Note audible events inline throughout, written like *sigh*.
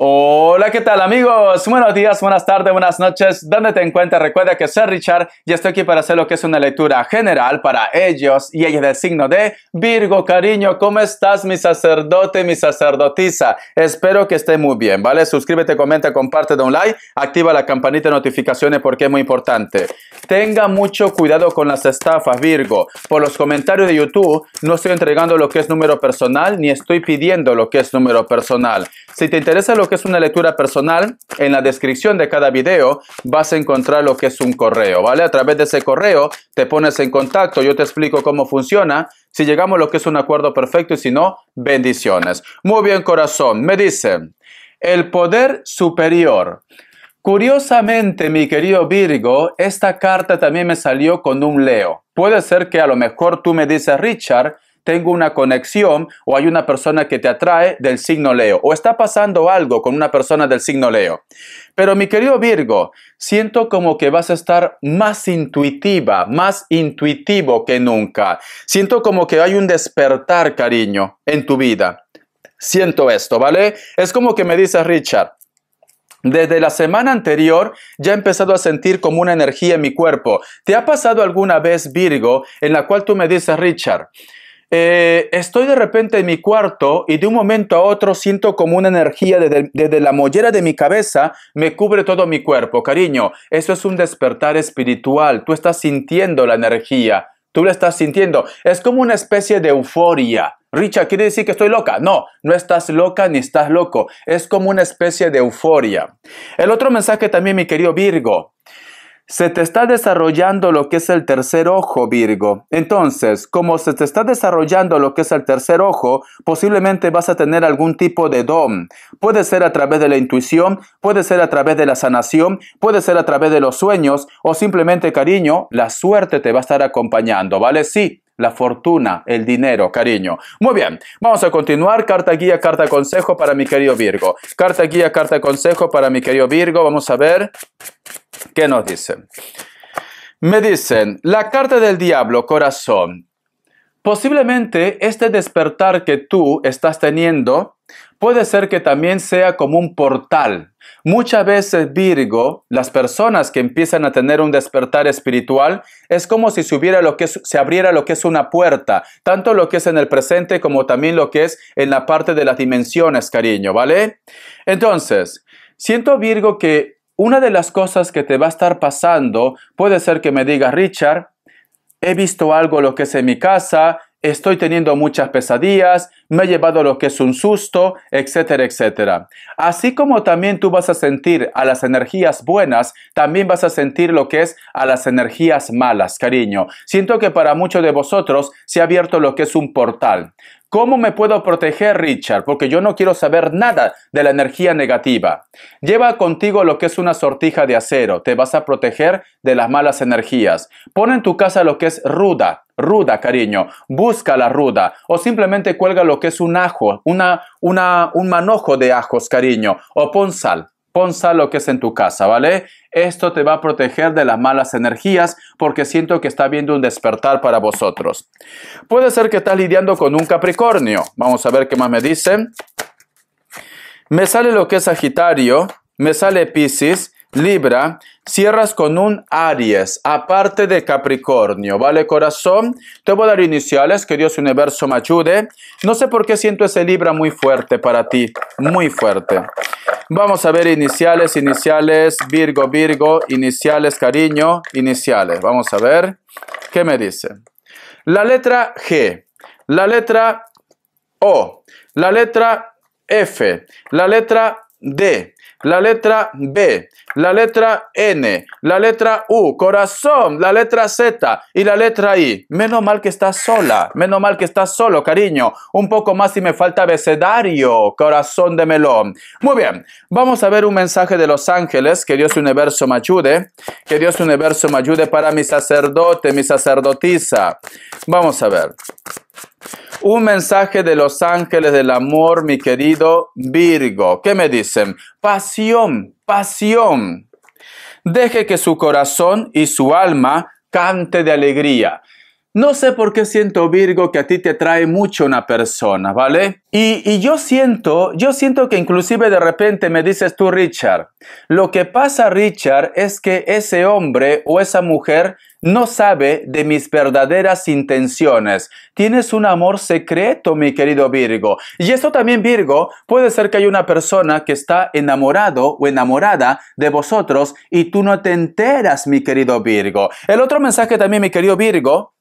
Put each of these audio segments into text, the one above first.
Hola, ¿qué tal amigos? Buenos días, buenas tardes, buenas noches. Dándote te cuenta. recuerda que soy Richard y estoy aquí para hacer lo que es una lectura general para ellos y ellas del signo de Virgo. Cariño, ¿cómo estás mi sacerdote, mi sacerdotisa? Espero que esté muy bien, ¿vale? Suscríbete, comenta, comparte, da un like, activa la campanita de notificaciones porque es muy importante. Tenga mucho cuidado con las estafas, Virgo. Por los comentarios de YouTube no estoy entregando lo que es número personal ni estoy pidiendo lo que es número personal. Si te interesa lo que es una lectura personal, en la descripción de cada video vas a encontrar lo que es un correo, ¿vale? A través de ese correo te pones en contacto, yo te explico cómo funciona, si llegamos lo que es un acuerdo perfecto y si no, bendiciones. Muy bien, corazón, me dicen el poder superior. Curiosamente, mi querido Virgo, esta carta también me salió con un Leo. Puede ser que a lo mejor tú me dices, Richard, tengo una conexión o hay una persona que te atrae del signo Leo o está pasando algo con una persona del signo Leo. Pero mi querido Virgo, siento como que vas a estar más intuitiva, más intuitivo que nunca. Siento como que hay un despertar, cariño, en tu vida. Siento esto, ¿vale? Es como que me dices, Richard, desde la semana anterior ya he empezado a sentir como una energía en mi cuerpo. ¿Te ha pasado alguna vez, Virgo, en la cual tú me dices, Richard, eh, estoy de repente en mi cuarto y de un momento a otro siento como una energía desde, desde, la mollera de mi cabeza me cubre todo mi cuerpo. Cariño, eso es un despertar espiritual. Tú estás sintiendo la energía. Tú la estás sintiendo. Es como una especie de euforia. Richa, ¿quiere decir que estoy loca? No, no estás loca ni estás loco. Es como una especie de euforia. El otro mensaje también, mi querido Virgo. Se te está desarrollando lo que es el tercer ojo, Virgo. Entonces, como se te está desarrollando lo que es el tercer ojo, posiblemente vas a tener algún tipo de don. Puede ser a través de la intuición, puede ser a través de la sanación, puede ser a través de los sueños o simplemente, cariño, la suerte te va a estar acompañando, ¿vale? Sí, la fortuna, el dinero, cariño. Muy bien, vamos a continuar. Carta guía, carta consejo para mi querido Virgo. Carta guía, carta consejo para mi querido Virgo. Vamos a ver. ¿Qué nos dicen? Me dicen, la carta del diablo, corazón. Posiblemente este despertar que tú estás teniendo puede ser que también sea como un portal. Muchas veces, Virgo, las personas que empiezan a tener un despertar espiritual, es como si se, hubiera lo abriera lo que es una puerta, tanto lo que es en el presente como también lo que es en la parte de las dimensiones, cariño, ¿vale? Entonces, siento, Virgo, que una de las cosas que te va a estar pasando puede ser que me digas, Richard, he visto algo lo que es en mi casa, estoy teniendo muchas pesadillas, me he llevado lo que es un susto, etcétera, etcétera. Así como también tú vas a sentir a las energías buenas, también vas a sentir lo que es a las energías malas, cariño. Siento que para muchos de vosotros se ha abierto lo que es un portal. ¿Cómo me puedo proteger, Richard? Porque yo no quiero saber nada de la energía negativa. Lleva contigo lo que es una sortija de acero. Te vas a proteger de las malas energías. Pon en tu casa lo que es ruda. Ruda, cariño. Busca la ruda. O simplemente cuelga lo que es un ajo, una, un manojo de ajos, cariño. O pon sal. Ponza lo que es en tu casa, ¿vale? Esto te va a proteger de las malas energías porque siento que está viendo un despertar para vosotros. Puede ser que estás lidiando con un Capricornio. Vamos a ver qué más me dicen. Me sale lo que es Sagitario, me sale Pisces Libra, cierras con un Aries, aparte de Capricornio, ¿vale corazón? Te voy a dar iniciales, que Dios universo me ayude. No sé por qué siento ese Libra muy fuerte para ti, muy fuerte. Vamos a ver iniciales, iniciales, Virgo, Virgo, iniciales, cariño, iniciales. Vamos a ver, ¿qué me dice? La letra G, la letra O, la letra F, la letra D, la letra B, la letra N, la letra U, corazón, la letra Z y la letra I. Menos mal que estás sola, menos mal que estás solo, cariño. Un poco más y me falta abecedario, corazón de melón. Muy bien, vamos a ver un mensaje de los ángeles. Que Dios universo me ayude, que Dios universo me ayude para mi sacerdote, mi sacerdotisa. Vamos a ver. Un mensaje de los ángeles del amor, mi querido Virgo. ¿Qué me dicen? Pasión, pasión. Deje que su corazón y su alma cante de alegría. No sé por qué siento, Virgo, que a ti te trae mucho una persona, ¿vale? Y, y, yo siento, yo siento que inclusive de repente me dices tú, Richard, lo que pasa, Richard, es que ese hombre o esa mujer no sabe de mis verdaderas intenciones. Tienes un amor secreto, mi querido Virgo. Y esto también, Virgo, puede ser que hay una persona que está enamorado o enamorada de vosotros y tú no te enteras, mi querido Virgo. El otro mensaje también, mi querido Virgo,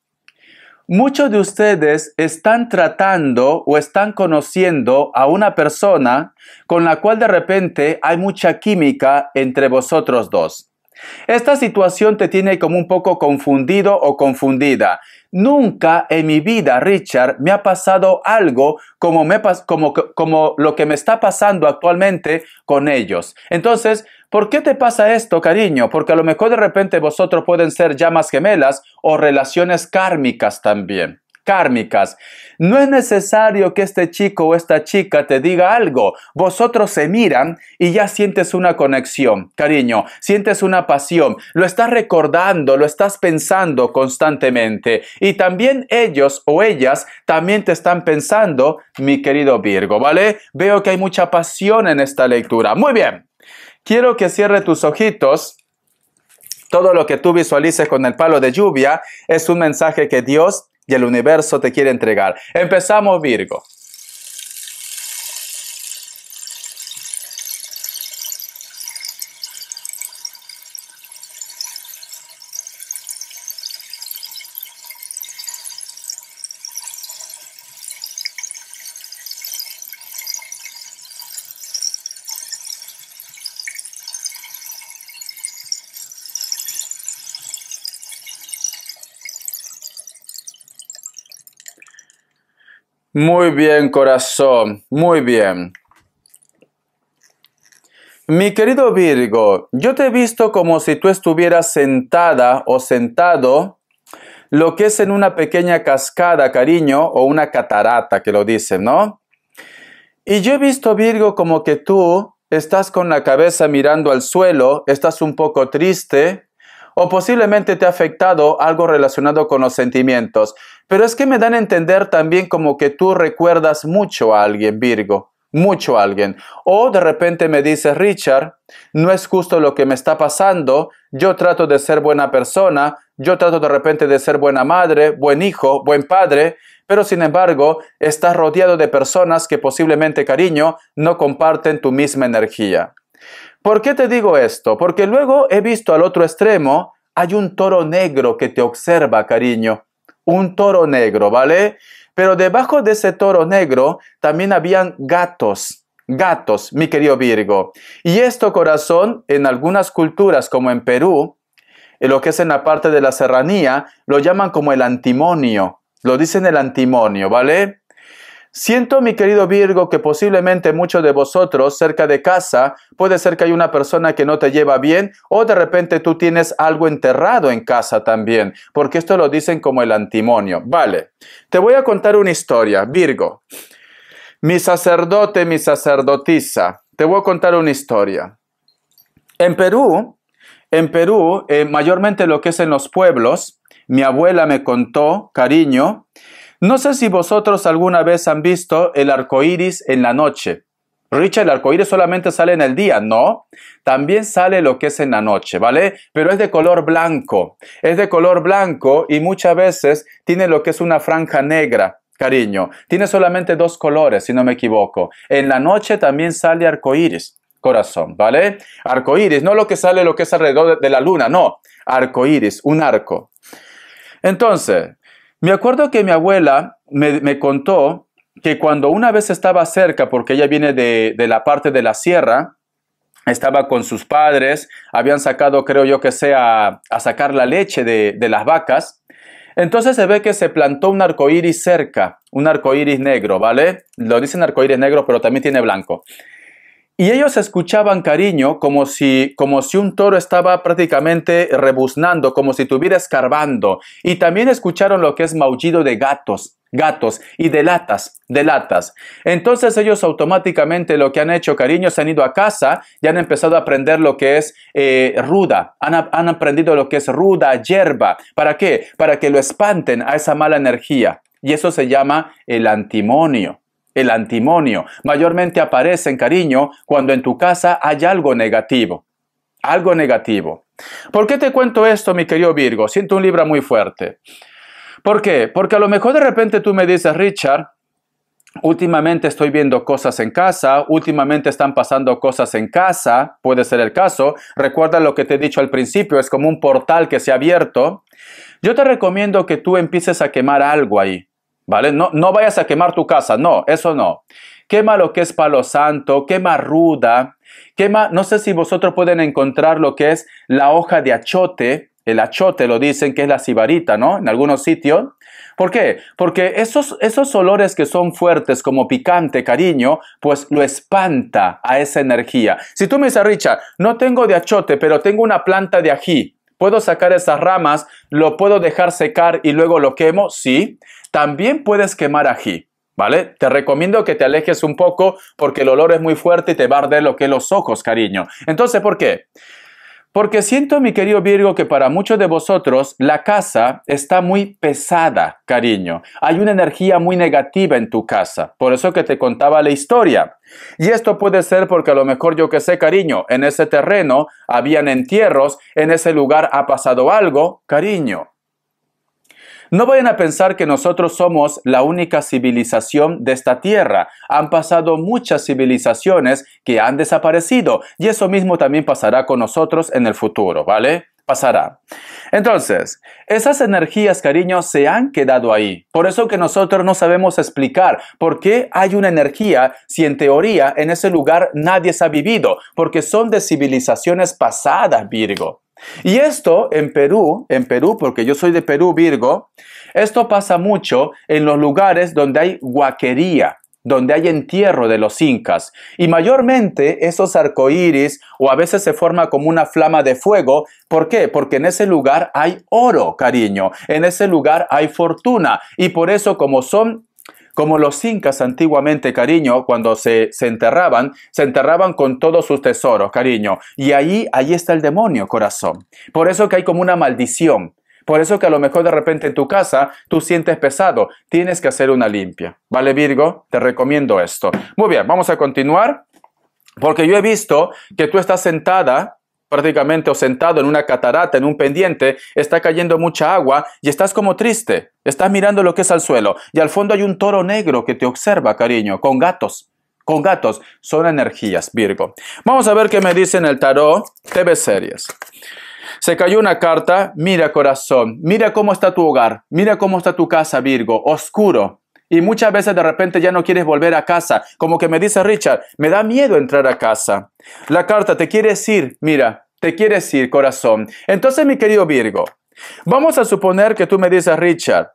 Muchos de ustedes están tratando o están conociendo a una persona con la cual de repente hay mucha química entre vosotros dos. Esta situación te tiene como un poco confundido o confundida. Nunca en mi vida, Richard, me ha pasado algo como, como, lo que me está pasando actualmente con ellos. Entonces, ¿por qué te pasa esto, cariño? Porque a lo mejor de repente vosotros pueden ser llamas gemelas o relaciones kármicas también kármicas. No es necesario que este chico o esta chica te diga algo. Vosotros se miran y ya sientes una conexión, cariño, sientes una pasión, lo estás recordando, lo estás pensando constantemente. Y también ellos o ellas también te están pensando, mi querido Virgo, ¿vale? Veo que hay mucha pasión en esta lectura. Muy bien. Quiero que cierre tus ojitos. Todo lo que tú visualices con el palo de lluvia es un mensaje que Dios y el universo te quiere entregar. Empezamos Virgo. Muy bien, corazón, muy bien. Mi querido Virgo, yo te he visto como si tú estuvieras sentada o sentado, lo que es en una pequeña cascada, cariño, o una catarata, que lo dicen, ¿no? Y yo he visto, Virgo, como que tú estás con la cabeza mirando al suelo, estás un poco triste, o posiblemente te ha afectado algo relacionado con los sentimientos. Pero es que me dan a entender también como que tú recuerdas mucho a alguien, Virgo, mucho a alguien. O de repente me dices, Richard, no es justo lo que me está pasando, yo trato de ser buena persona, yo trato de repente de ser buena madre, buen hijo, buen padre, pero sin embargo estás rodeado de personas que posiblemente, cariño, no comparten tu misma energía. ¿Por qué te digo esto? Porque luego he visto al otro extremo, hay un toro negro que te observa, cariño, un toro negro, ¿vale? Pero debajo de ese toro negro también habían gatos, gatos, mi querido Virgo. Y esto, corazón, en algunas culturas, como en Perú, en lo que es en la parte de la serranía, lo llaman como el antimonio, lo dicen el antimonio, ¿vale? Siento, mi querido Virgo, que posiblemente muchos de vosotros cerca de casa, puede ser que hay una persona que no te lleva bien o de repente tú tienes algo enterrado en casa también, porque esto lo dicen como el antimonio. Vale, te voy a contar una historia, Virgo. Mi sacerdote, mi sacerdotisa, te voy a contar una historia. En Perú, en Perú, eh, mayormente lo que es en los pueblos, mi abuela me contó, cariño, no sé si vosotros alguna vez han visto el arcoíris en la noche. Richard, el arcoíris solamente sale en el día, no. También sale lo que es en la noche, ¿vale? Pero es de color blanco. Es de color blanco y muchas veces tiene lo que es una franja negra cariño. Tiene solamente dos colores, si no me equivoco. En la noche también sale arcoíris, corazón, ¿vale? Arcoíris, no lo que sale lo que es alrededor de la luna, no. Arcoíris, un arco. Entonces, me acuerdo que mi abuela me, contó que cuando una vez estaba cerca, porque ella viene de, la parte de la sierra, estaba con sus padres, habían sacado, creo yo que sea, a sacar la leche de, de las vacas. Entonces se ve que se plantó un arcoíris cerca, un arcoíris negro, ¿vale? Lo dicen arcoíris negro, pero también tiene blanco. Y ellos escuchaban cariño como si, como si un toro estaba prácticamente rebuznando, como si estuviera escarbando. Y también escucharon lo que es maullido de gatos, gatos y de latas, de latas. Entonces ellos automáticamente lo que han hecho, cariño, se han ido a casa y han empezado a aprender lo que es eh, ruda, han, han aprendido lo que es ruda, hierba. ¿Para qué? Para que lo espanten a esa mala energía. Y eso se llama el antimonio el antimonio. Mayormente aparece en cariño, cuando en tu casa hay algo negativo. Algo negativo. ¿Por qué te cuento esto, mi querido Virgo? Siento un Libra muy fuerte. ¿Por qué? Porque a lo mejor de repente tú me dices, Richard, Últimamente estoy viendo cosas en casa, últimamente están pasando cosas en casa, puede ser el caso. Recuerda lo que te he dicho al principio, es como un portal que se ha abierto. Yo te recomiendo que tú empieces a quemar algo ahí. ¿vale? No, vayas a quemar tu casa, no, eso no. Quema lo que es palo santo, quema ruda, quema, no sé si vosotros pueden encontrar lo que es la hoja de achote, el achote lo dicen que es la cibarita ¿no? En algunos sitios. ¿Por qué? Porque esos, esos olores que son fuertes, como picante, cariño, pues lo espanta a esa energía. Si tú me dices, Richard, no tengo de achote, pero tengo una planta de ají, ¿Puedo sacar esas ramas? ¿Lo puedo dejar secar y luego lo quemo? Sí. También puedes quemar ají. ¿Vale? Te recomiendo que te alejes un poco porque el olor es muy fuerte y te va a arder lo que los ojos, cariño. Entonces, ¿por qué? Porque siento, mi querido Virgo, que para muchos de vosotros la casa está muy pesada, cariño. Hay una energía muy negativa en tu casa. Por eso que te contaba la historia. Y esto puede ser porque a lo mejor yo que sé, cariño, en ese terreno habían entierros, en ese lugar ha pasado algo, cariño. No vayan a pensar que nosotros somos la única civilización de esta tierra. Han pasado muchas civilizaciones que han desaparecido y eso mismo también pasará con nosotros en el futuro, ¿vale? pasará. Entonces, esas energías, cariño, se han quedado ahí. Por eso que nosotros no sabemos explicar por qué hay una energía si en teoría en ese lugar nadie se ha vivido, porque son de civilizaciones pasadas, Virgo. Y esto en Perú, en Perú, porque yo soy de Perú, Virgo, esto pasa mucho en los lugares donde hay guaquería, donde hay entierro de los incas. Y mayormente esos arcoíris o a veces se forma como una flama de fuego. ¿Por qué? Porque en ese lugar hay oro, cariño. En ese lugar hay fortuna. Y por eso como son como los incas antiguamente, cariño, cuando se, se enterraban, se enterraban con todos sus tesoros, cariño. Y ahí, ahí está el demonio, corazón. Por eso que hay como una maldición. Por eso que a lo mejor de repente en tu casa tú sientes pesado, tienes que hacer una limpia. ¿Vale, Virgo? Te recomiendo esto. Muy bien, vamos a continuar. Porque yo he visto que tú estás sentada prácticamente o sentado en una catarata, en un pendiente, está cayendo mucha agua y estás como triste, estás mirando lo que es al suelo y al fondo hay un toro negro que te observa, cariño, con gatos. Con gatos son energías, Virgo. Vamos a ver qué me dicen el tarot TV series. Se cayó una carta, mira corazón, mira cómo está tu hogar, mira cómo está tu casa, Virgo, oscuro, y muchas veces de repente ya no quieres volver a casa. Como que me dice Richard, me da miedo entrar a casa. La carta, te quiere decir, mira, te quiere decir, corazón. Entonces, mi querido Virgo, vamos a suponer que tú me dices, Richard,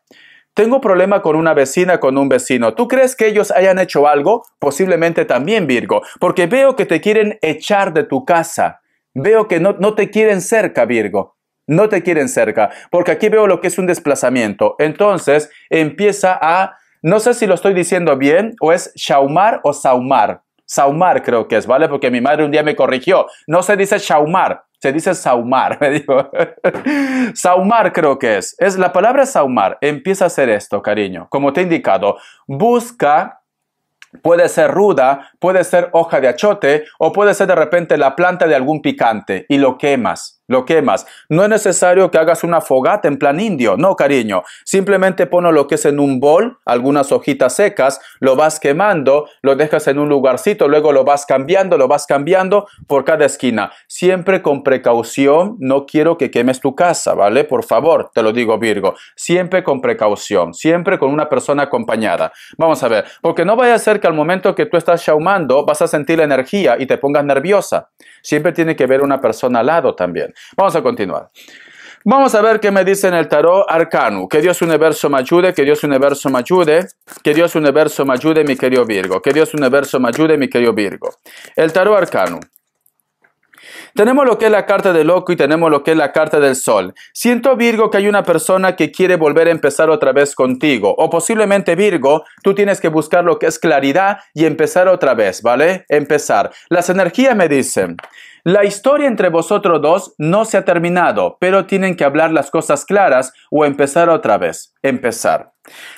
tengo problema con una vecina, con un vecino. ¿Tú crees que ellos hayan hecho algo? Posiblemente también, Virgo, porque veo que te quieren echar de tu casa. Veo que no, no te quieren cerca, Virgo. No te quieren cerca, porque aquí veo lo que es un desplazamiento. Entonces empieza a no sé si lo estoy diciendo bien, o es shaumar o saumar. Saumar creo que es, ¿vale? Porque mi madre un día me corrigió. No se dice shaumar, se dice saumar, *laughs* me saumar creo que es. Es la palabra saumar. Empieza a hacer esto, cariño. Como te he indicado, busca Puede ser ruda, puede ser hoja de achote o puede ser de repente la planta de algún picante y lo quemas lo quemas. No es necesario que hagas una fogata en plan indio, no cariño. Simplemente pones lo que es en un bol, algunas hojitas secas, lo vas quemando, lo dejas en un lugarcito, luego lo vas cambiando, lo vas cambiando por cada esquina. Siempre con precaución, no quiero que quemes tu casa, ¿vale? Por favor, te lo digo Virgo, siempre con precaución, siempre con una persona acompañada. Vamos a ver, porque no vaya a ser que al momento que tú estás shaumando vas a sentir la energía y te pongas nerviosa. Siempre tiene que ver una persona al lado también. Vamos a continuar. Vamos a ver qué me dice en el tarot arcano. Que Dios universo me ayude, que Dios universo me ayude, que Dios universo me ayude, mi querido Virgo. Que Dios universo me ayude, mi querido Virgo. El tarot arcano. Tenemos lo que es la carta del loco y tenemos lo que es la carta del sol. Siento Virgo que hay una persona que quiere volver a empezar otra vez contigo o posiblemente Virgo, tú tienes que buscar lo que es claridad y empezar otra vez, ¿vale? Empezar. Las energías me dicen, la historia entre vosotros dos no se ha terminado, pero tienen que hablar las cosas claras o empezar otra vez, empezar.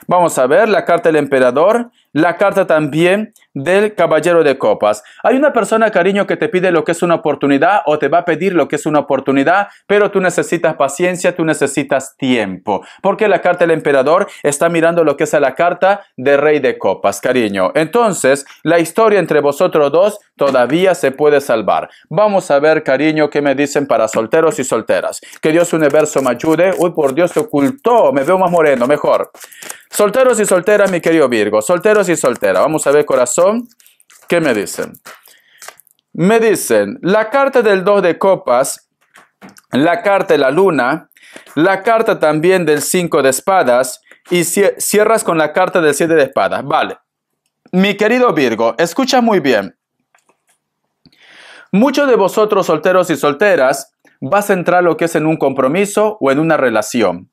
Vamos a ver la carta del emperador, la carta también del caballero de copas. Hay una persona, cariño, que te pide lo que es una oportunidad o te va a pedir lo que es una oportunidad, pero tú necesitas paciencia, tú necesitas tiempo, porque la carta del emperador está mirando lo que es la carta de rey de copas, cariño. Entonces, la historia entre vosotros dos todavía se puede salvar. Vamos a ver, cariño, qué me dicen para solteros y solteras. Que Dios universo me ayude. Uy, por Dios, se ocultó. Me veo más moreno, mejor. Solteros y solteras, mi querido Virgo. Solteros y solteras. Vamos a ver, corazón ¿qué me dicen? Me dicen, la carta del 2 de copas, la carta de la luna, la carta también del 5 de espadas y cierras con la carta del 7 de espadas. Vale. Mi querido Virgo, escucha muy bien. Muchos de vosotros solteros y solteras vas a entrar lo que es en un compromiso o en una relación.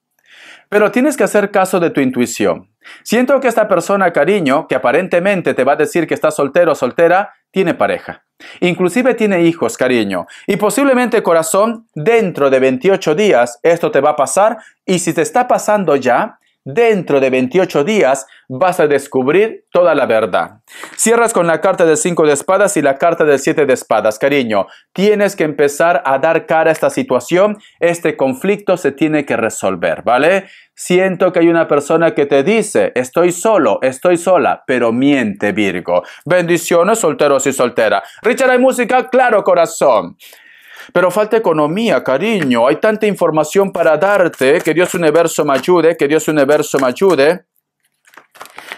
Pero tienes que hacer caso de tu intuición. Siento que esta persona, cariño, que aparentemente te va a decir que está soltero o soltera, tiene pareja. Inclusive tiene hijos, cariño. Y posiblemente, corazón, dentro de 28 días esto te va a pasar. Y si te está pasando ya, Dentro de 28 días vas a descubrir toda la verdad. Cierras con la carta del 5 de espadas y la carta del 7 de espadas. Cariño, tienes que empezar a dar cara a esta situación. Este conflicto se tiene que resolver, ¿vale? Siento que hay una persona que te dice, estoy solo, estoy sola, pero miente Virgo. Bendiciones solteros y soltera. Richard, ¿hay música? Claro, corazón. Pero falta economía, cariño. Hay tanta información para darte. Que Dios universo me ayude, que Dios universo me ayude.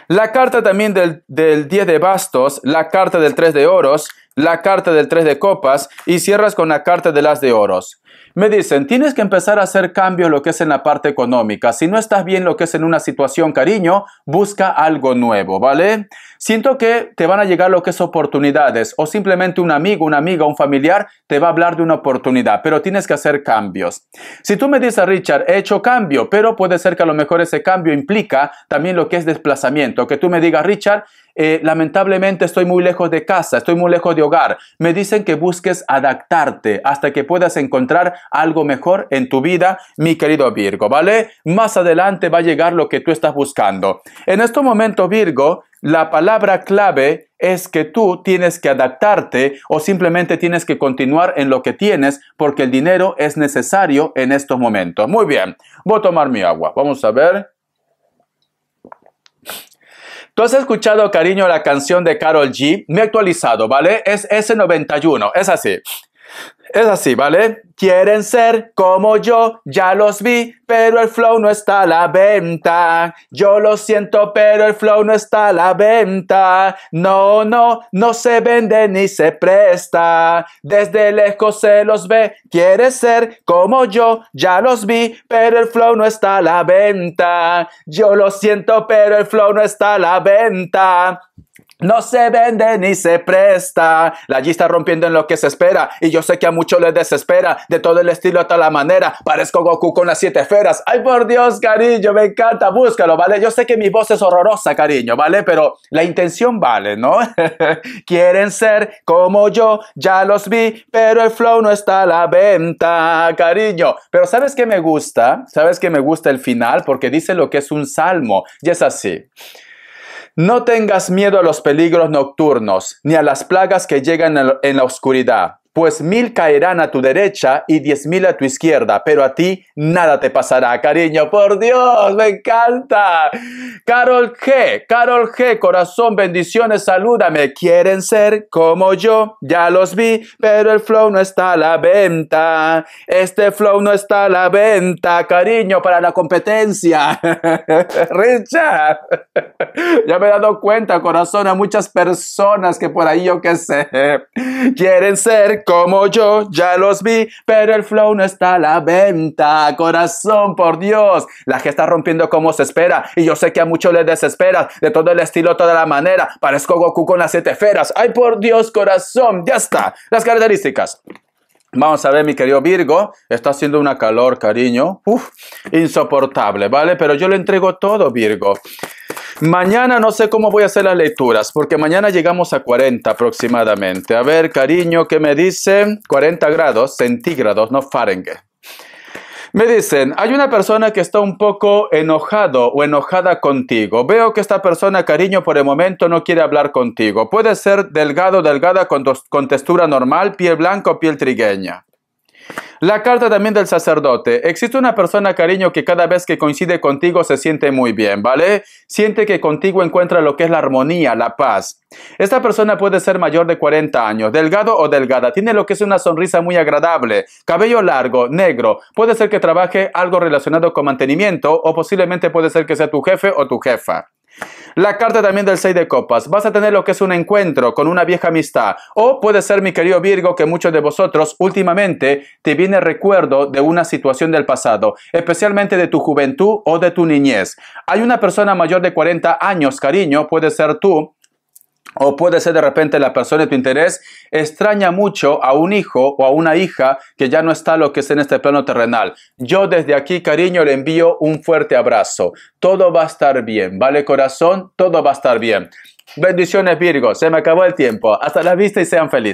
La carta también del, del 10 de bastos, la carta del 3 de oros, la carta del 3 de copas y cierras con la carta de las de oros. Me dicen, tienes que empezar a hacer cambios lo que es en la parte económica. Si no estás bien lo que es en una situación, cariño, busca algo nuevo, ¿vale? Siento que te van a llegar lo que es oportunidades o simplemente un amigo, una amiga, un familiar te va a hablar de una oportunidad, pero tienes que hacer cambios. Si tú me dices, Richard, he hecho cambio, pero puede ser que a lo mejor ese cambio implica también lo que es desplazamiento, que tú me digas, Richard, eh, lamentablemente estoy muy lejos de casa, estoy muy lejos de hogar. Me dicen que busques adaptarte hasta que puedas encontrar algo mejor en tu vida, mi querido Virgo, ¿vale? Más adelante va a llegar lo que tú estás buscando. En este momento, Virgo, la palabra clave es que tú tienes que adaptarte o simplemente tienes que continuar en lo que tienes porque el dinero es necesario en estos momentos. Muy bien, voy a tomar mi agua. Vamos a ver. Tú has escuchado, cariño, la canción de Carol G. Me he actualizado, ¿vale? Es S91, es así. Es así, ¿vale? Quieren ser como yo, ya los vi, pero el flow no está a la venta. Yo lo siento, pero el flow no está a la venta. No, no, no se vende ni se presta. Desde lejos se los ve, quieren ser como yo, ya los vi, pero el flow no está a la venta. Yo lo siento, pero el flow no está a la venta. No se vende ni se presta. La G está rompiendo en lo que se espera. Y yo sé que a muchos les desespera. De todo el estilo hasta la manera. Parezco Goku con las siete esferas. Ay, por Dios, cariño, me encanta. Búscalo, ¿vale? Yo sé que mi voz es horrorosa, cariño, ¿vale? Pero la intención vale, ¿no? *laughs* Quieren ser como yo. Ya los vi, pero el flow no está a la venta, cariño. Pero ¿sabes qué me gusta? ¿Sabes qué me gusta el final? Porque dice lo que es un salmo. Y es así. No tengas miedo a los peligros nocturnos, ni a las plagas que llegan en la oscuridad pues mil caerán a tu derecha y diez mil a tu izquierda, pero a ti nada te pasará, cariño, por Dios, me encanta. Carol G, Carol G, corazón, bendiciones, salúdame, quieren ser como yo, ya los vi, pero el flow no está a la venta, este flow no está a la venta, cariño, para la competencia. *laughs* Richard, ya me he dado cuenta, corazón, a muchas personas que por ahí yo qué sé, quieren ser como yo, ya los vi, pero el flow no está a la venta. Corazón, por Dios, la que está rompiendo como se espera. Y yo sé que a muchos les desespera, de todo el estilo, toda la manera. Parezco Goku con las siete feras. Ay, por Dios, corazón, ya está. Las características. Vamos a ver, mi querido Virgo, está haciendo una calor, cariño, insoportable, ¿vale? Pero yo le entrego todo, Virgo. Mañana no sé cómo voy a hacer las lecturas, porque mañana llegamos a 40 aproximadamente. A ver, cariño, ¿qué me dice? 40 grados centígrados, no Fahrenheit. Me dicen, hay una persona que está un poco enojado o enojada contigo. Veo que esta persona, cariño, por el momento no quiere hablar contigo. Puede ser delgado, delgada, con, con textura normal, piel blanca o piel trigueña. La carta también del sacerdote. Existe una persona, cariño, que cada vez que coincide contigo se siente muy bien, ¿vale? Siente que contigo encuentra lo que es la armonía, la paz. Esta persona puede ser mayor de 40 años, delgado o delgada, tiene lo que es una sonrisa muy agradable, cabello largo, negro, puede ser que trabaje algo relacionado con mantenimiento o posiblemente puede ser que sea tu jefe o tu jefa. La carta también del 6 de copas. Vas a tener lo que es un encuentro con una vieja amistad. O puede ser, mi querido Virgo, que muchos de vosotros últimamente te viene recuerdo de una situación del pasado, especialmente de tu juventud o de tu niñez. Hay una persona mayor de 40 años, cariño, puede ser tú, o puede ser de repente la persona de tu interés extraña mucho a un hijo o a una hija que ya no está lo que es en este plano terrenal. Yo desde aquí, cariño, le envío un fuerte abrazo. Todo va a estar bien, ¿vale corazón? Todo va a estar bien. Bendiciones Virgo, se me acabó el tiempo. Hasta la vista y sean felices.